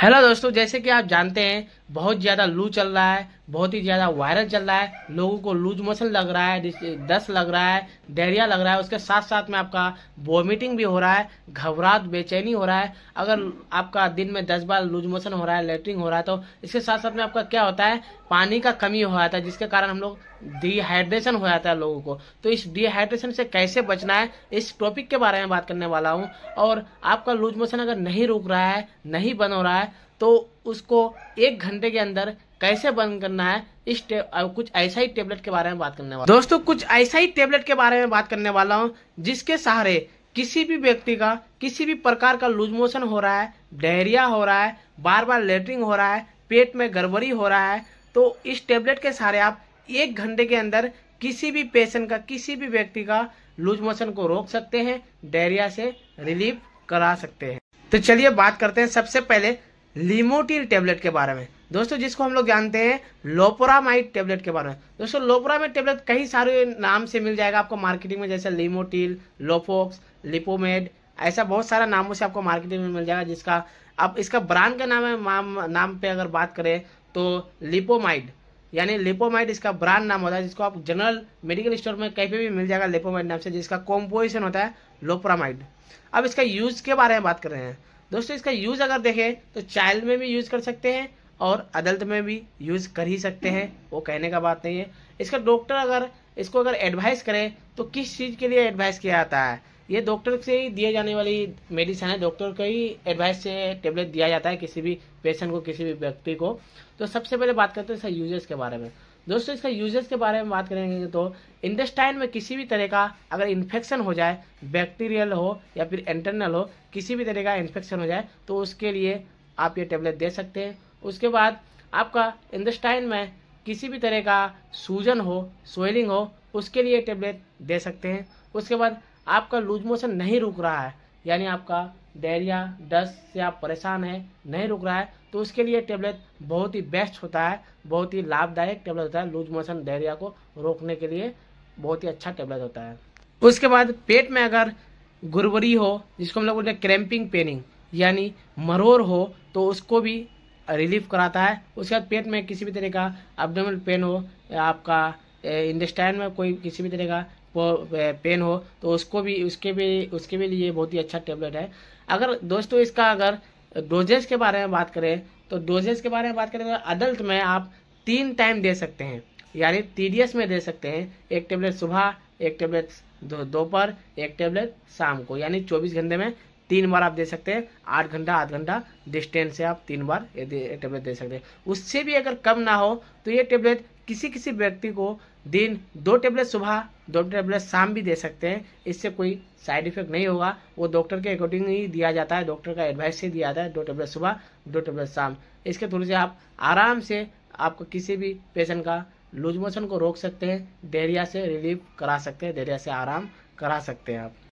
hello दोस्तों जैसे कि आप जानते हैं बहुत ज़्यादा लू चल रहा है बहुत ही ज़्यादा वायरस चल रहा है लोगों को लूज मोशन लग रहा है दस लग रहा है डायरिया लग रहा है उसके साथ साथ में आपका वॉमिटिंग भी हो रहा है घबराहट बेचैनी हो रहा है अगर आपका दिन में दस बार लूज मोशन हो रहा है लेटरिंग हो रहा है तो इसके साथ साथ में आपका क्या होता है पानी का कमी हो जाता है जिसके कारण हम लोग डिहाइड्रेशन हो जाता है लोगों को तो इस डिहाइड्रेशन से कैसे बचना है इस टॉपिक के बारे में बात करने वाला हूँ और आपका लूज मोशन अगर नहीं रुक रहा है नहीं बन हो रहा है तो उसको एक घंटे के अंदर कैसे बंद करना है इस कुछ ऐसा ही टेबलेट के बारे में बात करने वाला दोस्तों कुछ ऐसा ही टेबलेट के बारे में बात करने वाला हूँ जिसके सहारे किसी भी व्यक्ति का किसी भी प्रकार का लूज मोशन हो रहा है डायरिया हो रहा है बार बार लेटरिंग हो रहा है पेट में गड़बड़ी हो रहा है तो इस टेबलेट के सहारे आप एक घंटे के अंदर किसी भी पेशेंट का किसी भी व्यक्ति का लूज मोशन को रोक सकते हैं डायरिया से रिलीफ करा सकते हैं तो चलिए बात करते हैं सबसे पहले लिमोटिल टेबलेट के बारे में दोस्तों जिसको हम लोग जानते हैं लोपोरामाइड टेबलेट के बारे में दोस्तों लोपोरामाइड टेबलेट कई सारे नाम से मिल जाएगा आपको मार्केटिंग में जैसे लिमोटिल लोफोक्स लिपोमेड ऐसा बहुत सारा नामों से आपको मार्केटिंग में मिल जाएगा जिसका अब इसका ब्रांड का नाम है नाम, नाम पे अगर बात करें तो लिपोमाइड यानी लिपोमाइड इसका ब्रांड नाम होता है जिसको आप जनरल मेडिकल स्टोर में कहीं पे भी मिल जाएगा लिपोमाइड नाम से जिसका कॉम्पोजिशन होता है लोपोरामाइड अब इसका यूज के बारे में बात कर रहे हैं दोस्तों इसका यूज़ अगर देखें तो चाइल्ड में भी यूज़ कर सकते हैं और अदल्ट में भी यूज़ कर ही सकते हैं वो कहने का बात नहीं है इसका डॉक्टर अगर इसको अगर एडवाइस करें तो किस चीज़ के लिए एडवाइस किया जाता है ये डॉक्टर से ही दिए जाने वाली मेडिसिन है डॉक्टर का ही एडवाइस से टेबलेट दिया जाता है किसी भी पेशेंट को किसी भी व्यक्ति को तो सबसे पहले बात करते हैं इसका यूजेस के बारे में दोस्तों इसका यूजेस के बारे में बात करेंगे तो इंटेस्टाइन में किसी भी तरह का अगर इन्फेक्शन हो जाए बैक्टीरियल हो या फिर इंटरनल हो किसी भी तरह का इन्फेक्शन हो जाए तो उसके लिए आप ये टेबलेट दे सकते हैं उसके बाद आपका इंटेस्टाइन में किसी भी तरह का सूजन हो स्वेलिंग हो उसके लिए टेबलेट दे सकते हैं उसके बाद आपका लूज मोशन नहीं रुक रहा है यानी आपका डायरिया डस्ट से आप परेशान हैं नहीं रुक रहा है तो उसके लिए टेबलेट बहुत ही बेस्ट होता है बहुत ही लाभदायक टेबलेट होता है लूज मोशन डायरिया को रोकने के लिए बहुत ही अच्छा टेबलेट होता है उसके बाद पेट में अगर गुरबरी हो जिसको हम लोग बोलते हैं क्रैम्पिंग पेनिंग यानी मरोर हो तो उसको भी रिलीफ कराता है उसके बाद पेट में किसी भी तरह का एब्डोमिनल पेन हो या आपका इंडस्टाइन में कोई किसी भी तरह का पेन हो तो उसको भी उसके भी उसके भी लिए बहुत ही अच्छा टेबलेट है अगर दोस्तों इसका अगर डोजेस के बारे में बात करें तो डोजेज के बारे में बात करें तो अडल्ट में आप तीन टाइम दे सकते हैं यानी टी में दे सकते हैं एक टेबलेट सुबह एक टेबलेट दोपहर एक टेबलेट शाम को यानी 24 घंटे में तीन बार आप दे सकते हैं आठ घंटा आठ घंटा डिस्टेंस से आप तीन बार ये टेबलेट दे सकते हैं उससे भी अगर कम ना हो तो ये टेबलेट किसी किसी व्यक्ति को दिन दो टेबलेट सुबह दो टेबलेट शाम भी दे सकते हैं इससे कोई साइड इफेक्ट नहीं होगा वो डॉक्टर के अकॉर्डिंग ही दिया जाता है डॉक्टर का एडवाइस से दिया जाता है दो टेबलेट सुबह दो टेबलेट शाम इसके थ्रू से आप आराम से आपको किसी भी पेशेंट का लूज मोशन को रोक सकते हैं डेरिया से रिलीफ करा सकते हैं डेरिया से आराम करा सकते हैं आप